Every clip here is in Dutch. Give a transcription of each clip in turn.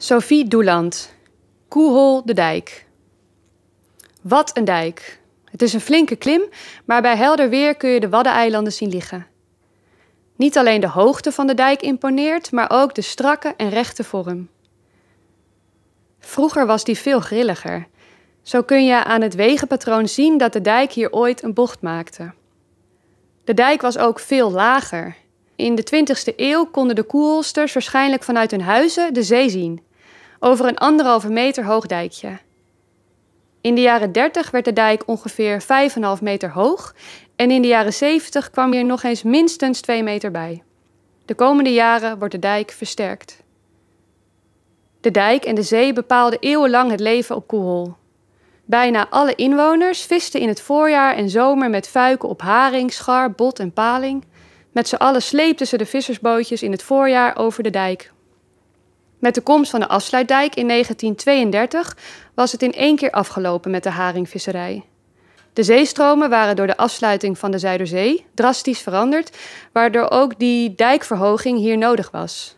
Sophie Doeland, Koehol de Dijk. Wat een dijk! Het is een flinke klim, maar bij helder weer kun je de Waddeneilanden zien liggen. Niet alleen de hoogte van de dijk imponeert, maar ook de strakke en rechte vorm. Vroeger was die veel grilliger. Zo kun je aan het wegenpatroon zien dat de dijk hier ooit een bocht maakte. De dijk was ook veel lager. In de 20e eeuw konden de koelsters waarschijnlijk vanuit hun huizen de zee zien over een anderhalve meter hoog dijkje. In de jaren 30 werd de dijk ongeveer 5,5 meter hoog en in de jaren 70 kwam hier nog eens minstens 2 meter bij. De komende jaren wordt de dijk versterkt. De dijk en de zee bepaalden eeuwenlang het leven op Koehol. Bijna alle inwoners visten in het voorjaar en zomer met vuiken op haring, schar, bot en paling. Met z'n allen sleepten ze de vissersbootjes in het voorjaar over de dijk met de komst van de afsluitdijk in 1932 was het in één keer afgelopen met de haringvisserij. De zeestromen waren door de afsluiting van de Zuiderzee drastisch veranderd, waardoor ook die dijkverhoging hier nodig was.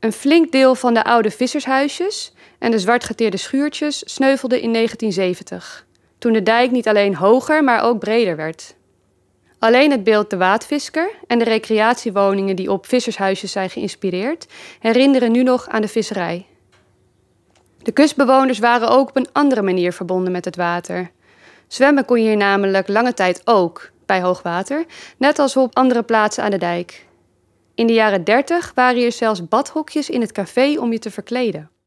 Een flink deel van de oude vissershuisjes en de zwartgeteerde schuurtjes sneuvelde in 1970, toen de dijk niet alleen hoger, maar ook breder werd. Alleen het beeld De Waadvisker en de recreatiewoningen die op vissershuisjes zijn geïnspireerd, herinneren nu nog aan de visserij. De kustbewoners waren ook op een andere manier verbonden met het water. Zwemmen kon je hier namelijk lange tijd ook, bij hoogwater, net als op andere plaatsen aan de dijk. In de jaren 30 waren hier zelfs badhokjes in het café om je te verkleden.